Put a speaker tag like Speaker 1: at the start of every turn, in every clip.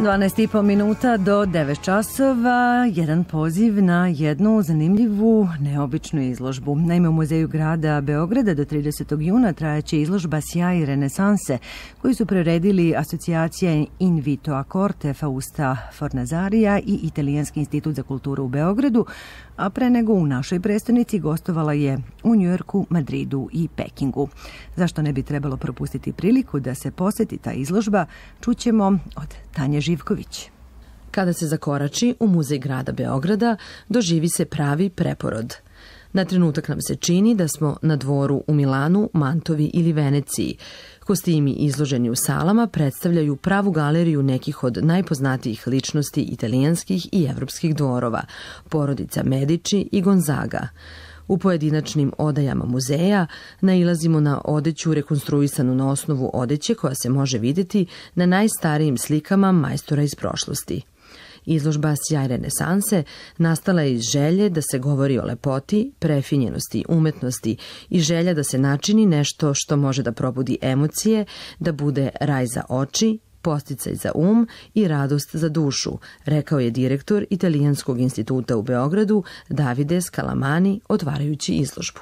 Speaker 1: 12,5 minuta do 9 časova, jedan poziv na jednu zanimljivu, neobičnu izložbu. Naime, u Muzeju grada Beograda do 30. juna trajaće izložba Sjaj renesanse, koju su priredili asocijacije Invito Vito Accorte, Fausta Fornazarija i Italijanski institut za kulturu u Beogradu, a pre nego u našoj predstavnici gostovala je u Njujorku, Madridu i Pekingu. Zašto ne bi trebalo propustiti priliku da se poseti ta izložba, čućemo od Tanje Živković. Kada se zakorači u Muzej grada Beograda, doživi se pravi preporod – Na trenutak nam se čini da smo na dvoru u Milanu, Mantovi ili Veneciji. Kostimi izloženi u salama predstavljaju pravu galeriju nekih od najpoznatijih ličnosti italijanskih i evropskih dvorova, porodica Medici i Gonzaga. U pojedinačnim odajama muzeja nailazimo na odeću rekonstruisanu na osnovu odeće koja se može videti na najstarijim slikama majstora iz prošlosti. Izložba Sjaj renesanse nastala je iz želje da se govori o lepoti, prefinjenosti, umetnosti i želja da se načini nešto što može da probudi emocije, da bude raj za oči, posticaj za um i radost za dušu, rekao je direktor Italijanskog instituta u Beogradu Davide Scalamani otvarajući izložbu.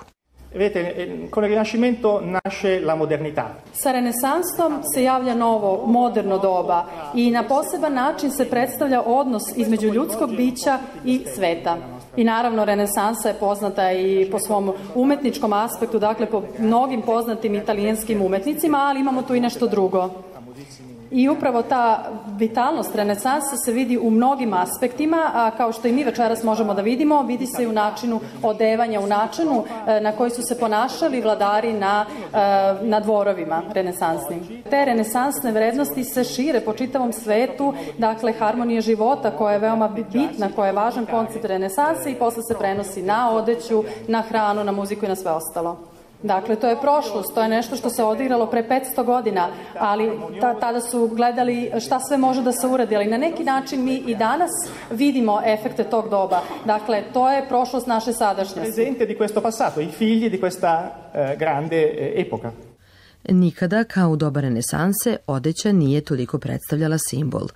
Speaker 2: Vedete, eh, con il Rinascimento nasce la modernità. Sa renesansom se javlja novo, moderno doba i na poseban način se predstavlja odnos između ljudskog bića i sveta. I naravno, renesansa je poznata i po svom umetničkom aspektu, dakle po mnogim poznatim italijanskim umetnicima, ali imamo tu i nešto drugo. I upravo ta vitalnost renesansa se vidi u mnogim aspektima, a kao što i mi večeras možemo da vidimo, vidi se i u načinu odevanja, u načinu e, na koji su se ponašali vladari na, e, na dvorovima renesansnim. Te renesansne vrednosti se šire po čitavom svetu, dakle harmonija života koja je veoma bitna, koja je važan koncept renesanse i posle se prenosi na odeću, na hranu, na muziku i na sve ostalo. Dakle, to je prošlost, to je nešto što se odigralo pre 500 godina, ali ta, tada su gledali šta sve može da se uradi, ali na neki način mi i danas vidimo efekte tog doba. Dakle, to je prošlost naše sadašnjosti. Prezente di questo passato, i figli di questa eh, grande eh, epoca.
Speaker 1: Nikada, kao u doba renesanse, odeća nije toliko predstavljala simbol.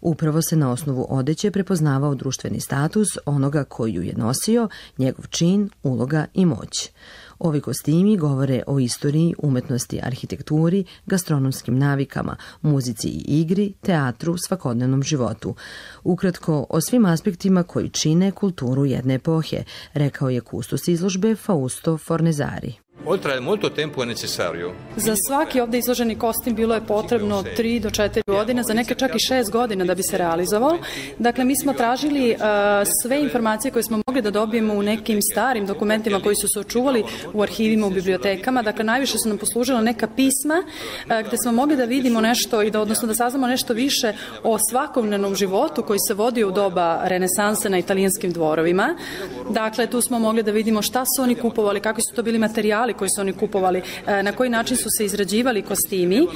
Speaker 1: Upravo se na osnovu odeće prepoznavao društveni status onoga koju je nosio, njegov čin, uloga i moć. Ovi kostimi govore o istoriji, umetnosti, arhitekturi, gastronomskim navikama, muzici i igri, teatru, svakodnevnom životu. Ukratko, o svim aspektima koji čine kulturu jedne epohe, rekao je kustos izložbe Fausto Fornezari.
Speaker 2: Oltre molto tempo è necessario. Za svaki ovde izloženi kostim bilo je potrebno 3 do 4 godine, za neke čak i 6 godina da bi se realizovao. Dakle, mi smo tražili uh, sve informacije koje smo mogli da dobijemo u nekim starim dokumentima koji su se očuvali u arhivima, u bibliotekama. Dakle, najviše su nam poslužila neka pisma uh, gde smo mogli da vidimo nešto i da, odnosno da saznamo nešto više o svakovnenom životu koji se vodio u doba renesanse na italijanskim dvorovima. Dakle, tu smo mogli da vidimo šta su oni kupovali, kakvi su to bili materijali koji su oni kupovali, e, na koji način su se izrađivali kostimi e,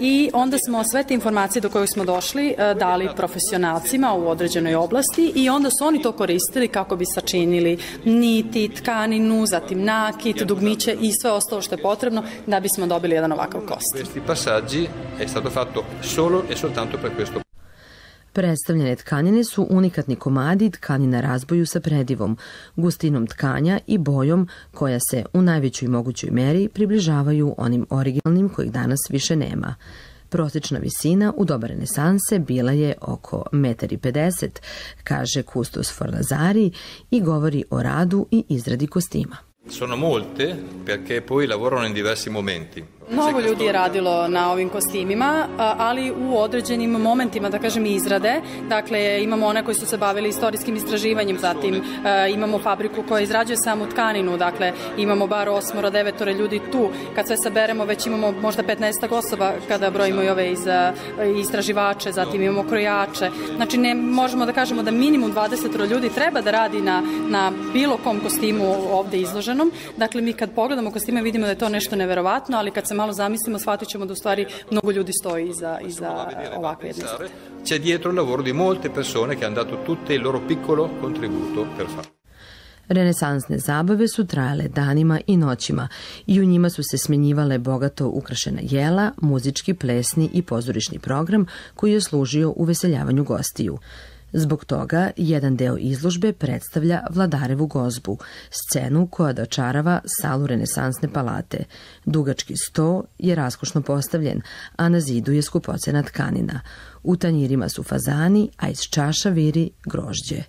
Speaker 2: i onda smo sve te informacije do kojih smo došli e, dali profesionalcima u određenoj oblasti i onda su oni to koristili kako bi sačinili niti, tkaninu, zatim nakit, dugmiće i sve ostalo što je potrebno
Speaker 1: da bismo dobili jedan ovakav
Speaker 2: kost. Questi passaggi è stato fatto solo e soltanto per questo
Speaker 1: Predstavljene tkanine su unikatni komadi tkanina razboju sa predivom, gustinom tkanja i bojom koja se u najvećoj mogućoj meri približavaju onim originalnim kojih danas više nema. Prosečna visina u doba renesanse bila je oko 1,50 m, kaže Kustos Forlazari i govori o radu i izradi kostima.
Speaker 2: Sono molte perché poi lavorano in diversi momenti. Mnogo ljudi je radilo na ovim kostimima, ali u određenim momentima, da kažem, izrade. Dakle, imamo one koji su se bavili istorijskim istraživanjem, zatim e, imamo fabriku koja izrađuje samu tkaninu, dakle, imamo bar osmora, devetore ljudi tu. Kad sve saberemo, već imamo možda 15 osoba kada brojimo i ove iz, e, istraživače, zatim imamo krojače. Znači, ne možemo da kažemo da minimum 20 ljudi treba da radi na, na bilo kom kostimu ovde izloženom. Dakle, mi kad pogledamo kostime vidimo da je to nešto neverovatno, ali kad se malo zamislimo, shvatit ćemo da u stvari mnogo ljudi stoji iza, iza ovakve stvari. C'è dietro il lavoro di molte persone che hanno dato tutte il loro piccolo contributo per farlo.
Speaker 1: Renesansne zabave su trajale danima i noćima i u njima su se smenjivale bogato ukrašena jela, muzički, plesni i pozorišni program koji je služio u veseljavanju gostiju. Zbog toga jedan deo izložbe predstavlja Vladarevu gozbu, scenu koja dočarava salu renesansne palate. Dugački sto je raskošno postavljen, a na zidu je skupocena tkanina. U tanjirima su fazani, a iz čaša viri grožđe.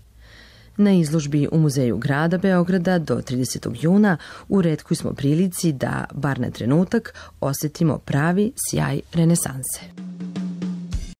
Speaker 1: Na izložbi u Muzeju grada Beograda do 30. juna u redku smo prilici da, bar na trenutak, osetimo pravi sjaj renesanse.